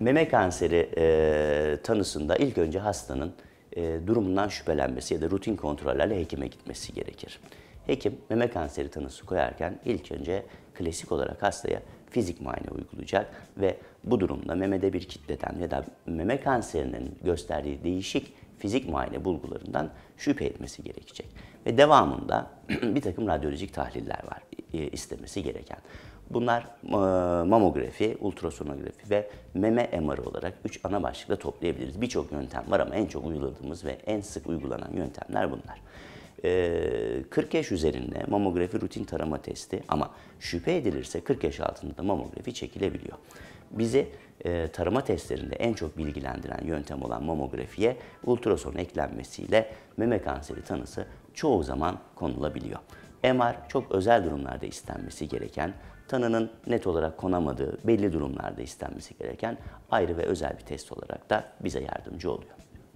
meme kanseri e, tanısında ilk önce hastanın e, durumundan şüphelenmesi ya da rutin kontrollerle hekime gitmesi gerekir. Hekim meme kanseri tanısı koyarken ilk önce klasik olarak hastaya fizik muayene uygulayacak ve bu durumda memede bir kitleden ya da meme kanserinin gösterdiği değişik fizik muayene bulgularından şüphe etmesi gerekecek. Ve devamında bir takım radyolojik tahliller var. E, istemesi gereken. Bunlar e, mamografi, ultrasonografi ve meme MR olarak 3 ana başlıkta toplayabiliriz. Birçok yöntem var ama en çok uyguladığımız ve en sık uygulanan yöntemler bunlar. 40 e, yaş üzerinde mamografi rutin tarama testi ama şüphe edilirse 40 yaş altında da mamografi çekilebiliyor. Bizi tarama testlerinde en çok bilgilendiren yöntem olan mamografiye ultrason eklenmesiyle meme kanseri tanısı çoğu zaman konulabiliyor. MR çok özel durumlarda istenmesi gereken, tanının net olarak konamadığı belli durumlarda istenmesi gereken ayrı ve özel bir test olarak da bize yardımcı oluyor.